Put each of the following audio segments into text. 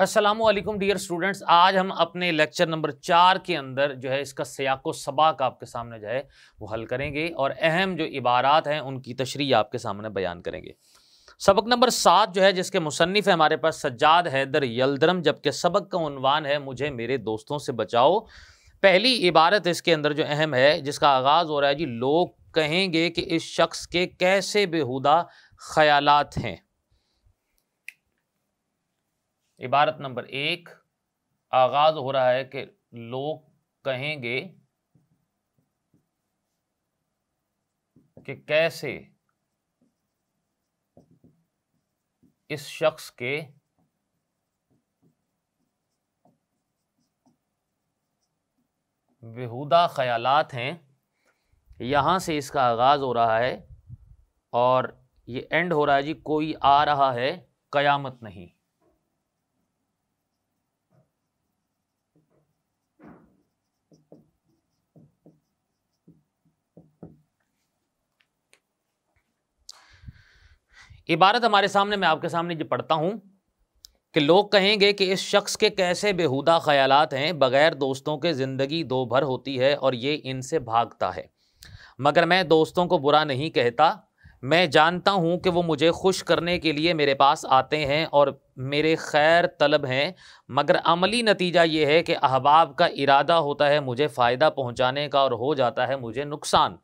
Aslam dear students आज हम अपने लेक्चर नंबर चार के अंदर जो है इसका सयाको सबाक आपके सामने जो है वो हल करेंगे और अहम जो इबारात हैं उनकी तशरी आपके सामने बयान करेंगे सबक नंबर सात जो है जिसके मुसनफ़ है हमारे पास सज्जाद हैदर यलदरम जबकि सबक का उनवान है मुझे मेरे दोस्तों से बचाओ पहली इबारत इसके अंदर जो अहम है जिसका आगाज़ हो रहा है जी लोग कहेंगे कि इस शख्स के कैसे बेहुदा ख्यालात हैं इबारत नंबर एक आगाज़ हो रहा है कि लोग कहेंगे कि कैसे इस शख्स के बेहुदा ख़यालात हैं यहाँ से इसका आगाज़ हो रहा है और ये एंड हो रहा है जी कोई आ रहा है क़यामत नहीं इबारत हमारे सामने मैं आपके सामने जो पढ़ता हूं कि लोग कहेंगे कि इस शख्स के कैसे बेहुदा ख्यालात हैं बग़ैर दोस्तों के ज़िंदगी दो भर होती है और ये इनसे भागता है मगर मैं दोस्तों को बुरा नहीं कहता मैं जानता हूँ कि वो मुझे खुश करने के लिए मेरे पास आते हैं और मेरे खैर तलब हैं मगर अमली नतीजा ये है कि अहबाब का इरादा होता है मुझे फ़ायदा पहुँचाने का और हो जाता है मुझे नुकसान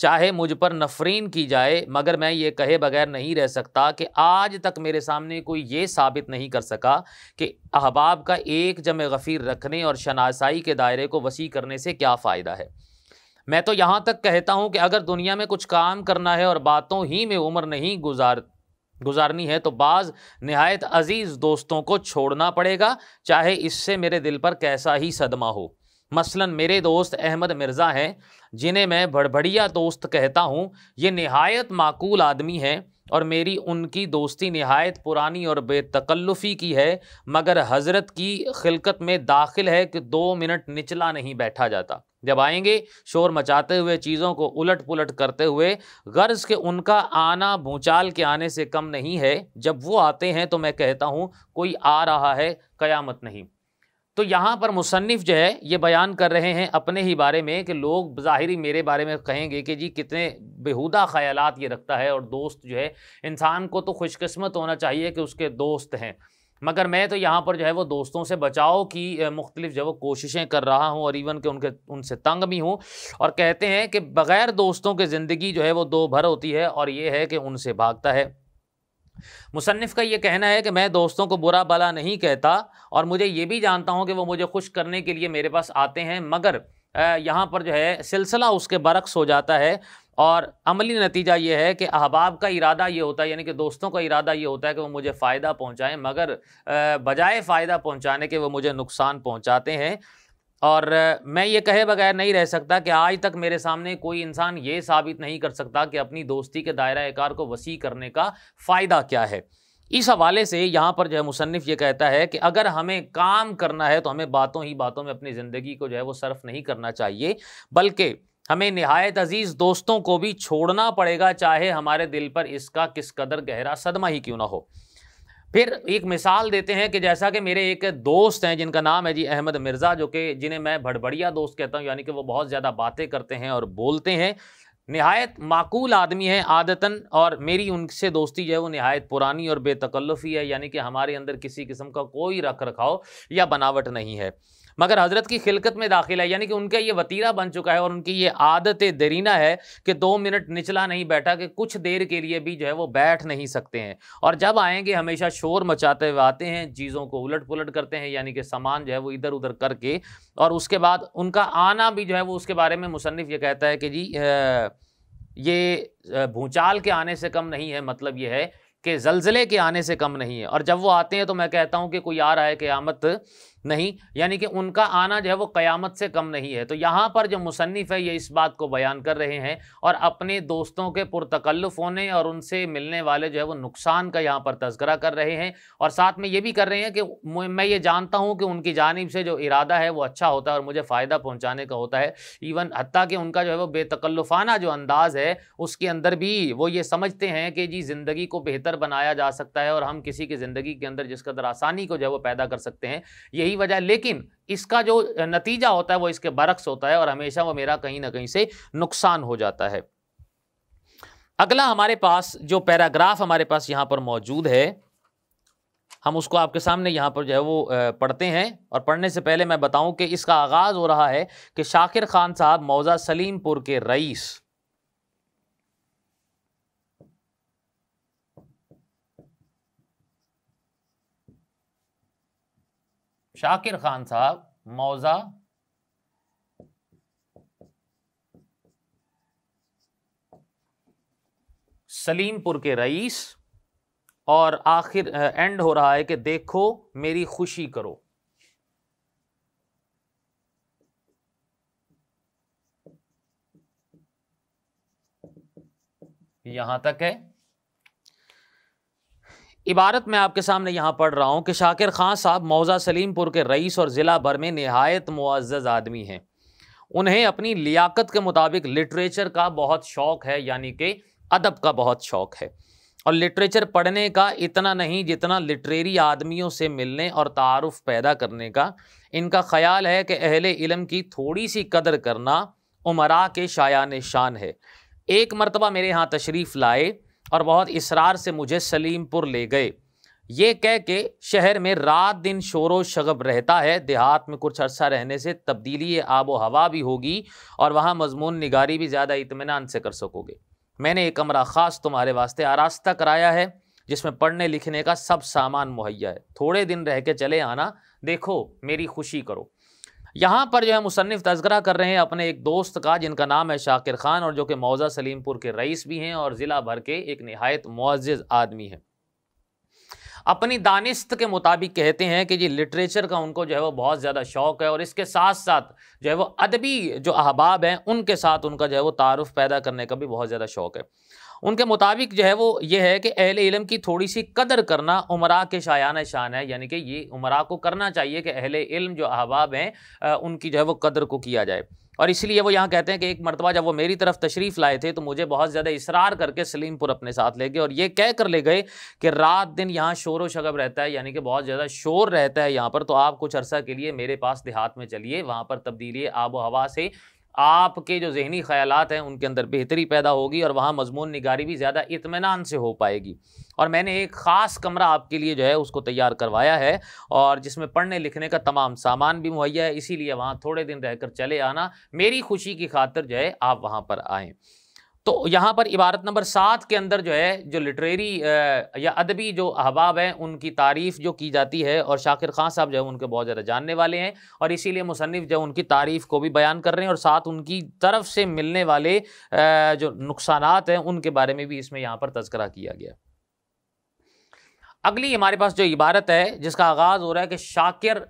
चाहे मुझ पर नफरीन की जाए मगर मैं ये कहे बगैर नहीं रह सकता कि आज तक मेरे सामने कोई ये साबित नहीं कर सका कि अहबाब का एक जम गफ़ीर रखने और शनासाई के दायरे को वसी करने से क्या फ़ायदा है मैं तो यहाँ तक कहता हूँ कि अगर दुनिया में कुछ काम करना है और बातों ही में उम्र नहीं गुजार गुजारनी है तो बाज़ नहायत अज़ीज़ दोस्तों को छोड़ना पड़ेगा चाहे इससे मेरे दिल पर कैसा ही सदमा हो मसलन मेरे दोस्त अहमद मिर्ज़ा हैं जिन्हें मैं बड़बड़िया दोस्त कहता हूँ ये नहायत माकूल आदमी हैं और मेरी उनकी दोस्ती नहायत पुरानी और बेतकल्लुफ़ी की है मगर हज़रत की खिलकत में दाखिल है कि दो मिनट निचला नहीं बैठा जाता जब आएंगे शोर मचाते हुए चीज़ों को उलट पुलट करते हुए गर्ज के उनका आना भूचाल के आने से कम नहीं है जब वो आते हैं तो मैं कहता हूँ कोई आ रहा है क़यामत नहीं तो यहाँ पर मुसनफ़ जो है ये बयान कर रहे हैं अपने ही बारे में कि लोग ज़ाहरी मेरे बारे में कहेंगे कि जी कितने बेहुदा ख्याल ये रखता है और दोस्त जो है इंसान को तो खुशकस्मत होना चाहिए कि उसके दोस्त हैं मगर मैं तो यहाँ पर जो है वो दोस्तों से बचाओ की मुख्तलिफ जो है वो कोशिशें कर रहा हूँ और इवन के उनके उनसे तंग भी हूँ और कहते हैं कि बग़ैर दोस्तों के ज़िंदगी जो है वो दो भर होती है और ये है कि उनसे भागता है मुसनफ़ का ये कहना है कि मैं दोस्तों को बुरा भला नहीं कहता और मुझे ये भी जानता हूँ कि वो मुझे खुश करने के लिए मेरे पास आते हैं मगर यहाँ पर जो है सिलसिला उसके बरक्स हो जाता है और अमली नतीजा ये है कि अहबाब का इरादा ये होता है यानी कि दोस्तों का इरादा ये होता है कि वो मुझे फ़ायदा पहुँचाएँ मगर बजाय फ़ायदा पहुँचाने के वो मुझे नुकसान पहुँचाते हैं और मैं ये कहे बगैर नहीं रह सकता कि आज तक मेरे सामने कोई इंसान ये साबित नहीं कर सकता कि अपनी दोस्ती के दायरा कार को वसी करने का फ़ायदा क्या है इस हवाले से यहाँ पर जो है मुसनफ़ ये कहता है कि अगर हमें काम करना है तो हमें बातों ही बातों में अपनी ज़िंदगी को जो है वो सर्फ नहीं करना चाहिए बल्कि हमें नहायत अज़ीज़ दोस्तों को भी छोड़ना पड़ेगा चाहे हमारे दिल पर इसका किस कदर गहरा सदमा ही क्यों ना हो फिर एक मिसाल देते हैं कि जैसा कि मेरे एक दोस्त हैं जिनका नाम है जी अहमद मिर्ज़ा जो कि जिन्हें मैं भड़बड़िया दोस्त कहता हूँ यानी कि वो बहुत ज़्यादा बातें करते हैं और बोलते हैं नहायत माकूल आदमी है आदतन और मेरी उनसे दोस्ती जो है वो नहायत पुरानी और बेतकल्लफ़ी है यानी कि हमारे अंदर किसी किस्म का कोई रख रखाव या बनावट नहीं है मगर हज़रत की खिलकत में दाखिल है यानी कि उनका ये वतीरा बन चुका है और उनकी ये आदत दरीना है कि दो मिनट निचला नहीं बैठा कि कुछ देर के लिए भी जो है वो बैठ नहीं सकते हैं और जब आएंगे हमेशा शोर मचाते हुए आते हैं चीज़ों को उलट पुलट करते हैं यानी कि सामान जो है वो इधर उधर करके और उसके बाद उनका आना भी जो है वो उसके बारे में मुसनफ़ ये कहता है कि जी आ, ये भूचाल के आने से कम नहीं है मतलब ये है कि जलजिले के आने से कम नहीं है और जब वो आते हैं तो मैं कहता हूँ कि कोई आ रहा है क़्यामत नहीं यानी कि उनका आना जो है वो क़यामत से कम नहीं है तो यहाँ पर जो मुसनफ़ है ये इस बात को बयान कर रहे हैं और अपने दोस्तों के पुरतकल्लुफ़ होने और उनसे मिलने वाले जो है वो नुकसान का यहाँ पर तस्करा कर रहे हैं और साथ में ये भी कर रहे हैं कि मैं ये जानता हूँ कि उनकी जानब से जो इरादा है वो अच्छा होता है और मुझे फ़ायदा पहुँचाने का होता है इवन हती कि उनका जो है वो बेतकल्लुफ़ाना जो अंदाज़ है उसके अंदर भी वो ये समझते हैं कि जी ज़िंदगी को बेहतर बनाया जा सकता है और हम किसी की ज़िंदगी के अंदर जिस कदर आसानी को जो है वो पैदा कर सकते हैं यही यही वजह है लेकिन इसका जो नतीजा होता है वो इसके बरक्स होता है और हमेशा वो मेरा कहीं ना कहीं से नुकसान हो जाता है अगला हमारे पास जो पैराग्राफ हमारे पास यहाँ पर मौजूद है हम उसको आपके सामने यहाँ पर जो है वो पढ़ते हैं और पढ़ने से पहले मैं बताऊं कि इसका आगाज़ हो रहा है कि शाकिर खान साहब मौजा सलीमपुर के रईस शाकिर खान साहब मौजा सलीमपुर के रईस और आखिर एंड हो रहा है कि देखो मेरी खुशी करो यहां तक है इबारत मैं आपके सामने यहाँ पढ़ रहा हूँ कि शाकिर ख़ान साहब मौजा सलीमपुर के रईस और ज़िला भर में नहायत मुआज़ आदमी हैं उन्हें अपनी लियाकत के मुताबिक लिटरेचर का बहुत शौक़ है यानी कि अदब का बहुत शौक़ है और लिटरेचर पढ़ने का इतना नहीं जितना लिटरेरी आदमियों से मिलने और तारफ़ पैदा करने का इनका ख्याल है कि अहल इलम की थोड़ी सी कदर करना उमरा के शायान शान है एक मरतबा मेरे यहाँ तशरीफ़ लाए और बहुत इसरार से मुझे सलीमपुर ले गए ये कह के शहर में रात दिन व शगब रहता है देहात में कुछ अरसा रहने से तब्दीली आबो हवा भी होगी और वहाँ मजमून निगारी भी ज़्यादा इतमान से कर सकोगे मैंने एक कमरा ख़ास तुम्हारे वास्ते आरास्ता कराया है जिसमें पढ़ने लिखने का सब सामान मुहैया है थोड़े दिन रह के चले आना देखो मेरी खुशी करो यहाँ पर जो है मुसनफ़ तस्करा कर रहे हैं अपने एक दोस्त का जिनका नाम है शाकिर खान और जो कि मौजा सलीमपुर के रईस भी हैं और ज़िला भर के एक नहायत मुआज़ आदमी है अपनी दानिस्त के मुताबिक कहते हैं कि जी लिटरेचर का उनको जो है वो बहुत ज़्यादा शौक़ है और इसके साथ साथ जो है वो अदबी जो अहबाब हैं उनके साथ उनका जो है वो तारफ़ पैदा करने का भी बहुत ज़्यादा शौक़ है उनके मुताबिक जो है वो ये है कि अहल इलम की थोड़ी सी कदर करना उमरा के शायान शान है यानी कि ये उमरा को करना चाहिए कि अहल इलम जो अहबाब हैं उनकी जो है वो कदर को किया जाए और इसलिए वो यहाँ कहते हैं कि एक मरतबा जब वो मेरी तरफ तशरीफ़ लाए थे तो मुझे बहुत ज़्यादा इसरार करके सलीमपुर अपने साथ ले गए और ये कह कर ले गए कि रात दिन यहाँ शोर व शगब रहता है यानी कि बहुत ज़्यादा शोर रहता है यहाँ पर तो आप कुछ अरसा के लिए मेरे पास देहात में चलिए वहाँ पर तब्दीली आबो हवा से आपके जो जहनी ख्याल हैं उनके अंदर बेहतरी पैदा होगी और वहाँ मजमून निगारी भी ज़्यादा इतमान से हो पाएगी और मैंने एक ख़ास कमरा आपके लिए जो है उसको तैयार करवाया है और जिसमें पढ़ने लिखने का तमाम सामान भी मुहैया है इसीलिए वहाँ थोड़े दिन रहकर चले आना मेरी खुशी की खातर जो है आप वहाँ पर आएँ तो यहाँ पर इबारत नंबर सात के अंदर जो है जो लिटरेरी या अदबी जो अहबाब हैं उनकी तारीफ़ जो की जाती है और शाकिर खान साहब जो है उनके बहुत ज़्यादा जानने वाले हैं और इसीलिए मुसनफ़ जो उनकी तारीफ़ को भी बयान कर रहे हैं और साथ उनकी तरफ से मिलने वाले जो नुकसान हैं उनके बारे में भी इसमें यहाँ पर तस्करा किया गया अगली हमारे पास जो इबारत है जिसका आगाज़ हो रहा है कि शाकिर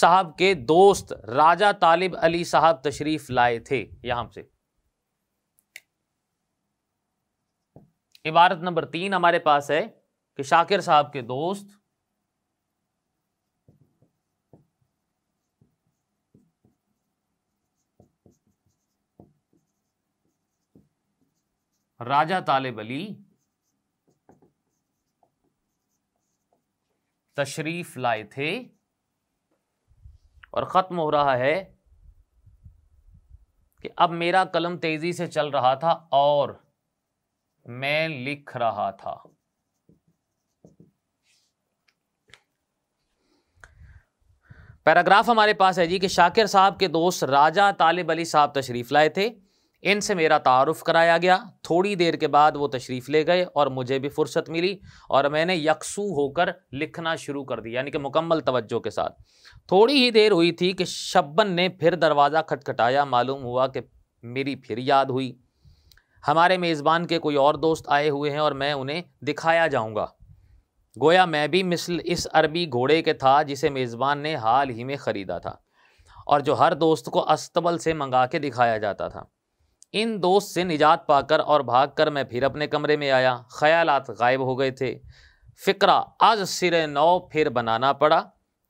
साहब के दोस्त राजा तालिब अली साहब तशरीफ़ लाए थे यहाँ से इबारत नंबर तीन हमारे पास है कि शाकिर साहब के दोस्त राजा तालिब अली तशरीफ लाए थे और ख़त्म हो रहा है कि अब मेरा कलम तेज़ी से चल रहा था और मैं लिख रहा था पैराग्राफ हमारे पास है जी कि शाकिर साहब के दोस्त राजा तालिब अली साहब तशरीफ़ लाए थे इनसे मेरा तारफ़ कराया गया थोड़ी देर के बाद वो तशरीफ़ ले गए और मुझे भी फुर्सत मिली और मैंने यकसू होकर लिखना शुरू कर दिया यानी कि मुकम्मल तवज्जो के साथ थोड़ी ही देर हुई थी कि शब्बन ने फिर दरवाज़ा खटखटाया मालूम हुआ कि मेरी फिर याद हुई हमारे मेज़बान के कोई और दोस्त आए हुए हैं और मैं उन्हें दिखाया जाऊंगा गोया मैं भी मिसल इस अरबी घोड़े के था जिसे मेज़बान ने हाल ही में ख़रीदा था और जो हर दोस्त को अस्तबल से मंगा के दिखाया जाता था इन दोस्त से निजात पाकर और भागकर मैं फिर अपने कमरे में आया ख्यालात गायब हो गए थे फ़िक्रा आज सिर नौ फिर बनाना पड़ा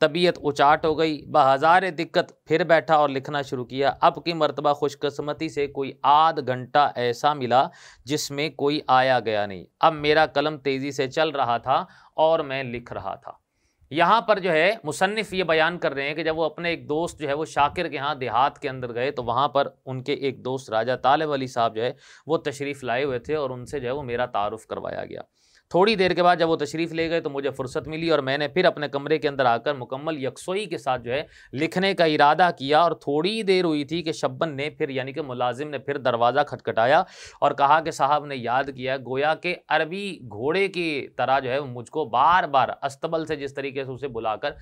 तबीयत उचाट हो गई हज़ार दिक्कत फिर बैठा और लिखना शुरू किया अब की मरतबा खुशकस्मती से कोई आध घंटा ऐसा मिला जिसमें कोई आया गया नहीं अब मेरा कलम तेज़ी से चल रहा था और मैं लिख रहा था यहाँ पर जो है मुसनफ़ ये बयान कर रहे हैं कि जब वो अपने एक दोस्त जो है वो शाकिर के यहाँ देहात के अंदर गए तो वहाँ पर उनके एक दोस्त राजा तालब अली साहब जो है वो तशरीफ़ लाए हुए थे और उनसे जो है वो मेरा तारफ़ करवाया गया थोड़ी देर के बाद जब वो तशरीफ़ ले गए तो मुझे फ़ुर्सत मिली और मैंने फिर अपने कमरे के अंदर आकर मुकम्मल यकसोई के साथ जो है लिखने का इरादा किया और थोड़ी देर हुई थी कि शब्बन ने फिर यानी कि मुलाजिम ने फिर दरवाज़ा खटखटाया और कहा कि साहब ने याद किया गोया के अरबी घोड़े की तरह जो है मुझको बार बार अस्तबल से जिस तरीके से उसे बुलाकर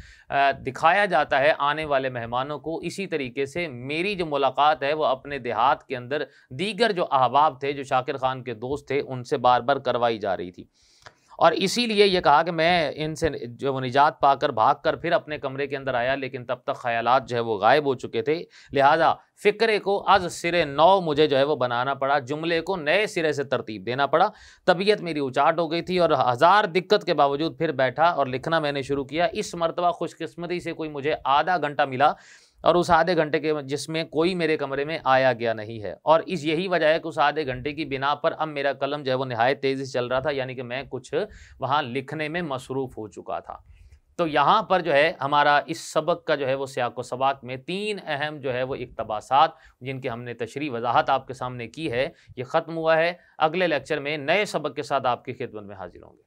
दिखाया जाता है आने वाले मेहमानों को इसी तरीके से मेरी जो मुलाकात है वो अपने देहात के अंदर दीगर जो अहबाब थे जो शाकिर खान के दोस्त थे उनसे बार बार करवाई जा रही थी और इसीलिए ये कहा कि मैं इनसे जो निजात पाकर भाग कर फिर अपने कमरे के अंदर आया लेकिन तब तक ख्याल जो है वो गायब हो चुके थे लिहाजा फ़िक्रे को आज सिरे नौ मुझे जो है वो बनाना पड़ा जुमले को नए सिरे से तरतीब देना पड़ा तबीयत मेरी उचाट हो गई थी और हज़ार दिक्कत के बावजूद फिर बैठा और लिखना मैंने शुरू किया इस मरतबा खुशकस्मती से कोई मुझे आधा घंटा मिला और उस आधे घंटे के जिसमें कोई मेरे कमरे में आया गया नहीं है और इस यही वजह है कि उस आधे घंटे की बिना पर अब मेरा कलम जो है वो नहायत तेज़ी से चल रहा था यानी कि मैं कुछ वहाँ लिखने में मसरूफ़ हो चुका था तो यहाँ पर जो है हमारा इस सबक का जो है वो सियाको सबाक में तीन अहम जो है वो इकतबासात जिनकी हमने तशरी वजाहत आपके सामने की है ये ख़त्म हुआ है अगले लेक्चर में नए सबक के साथ आपकी खिदमत में हाजिर होंगे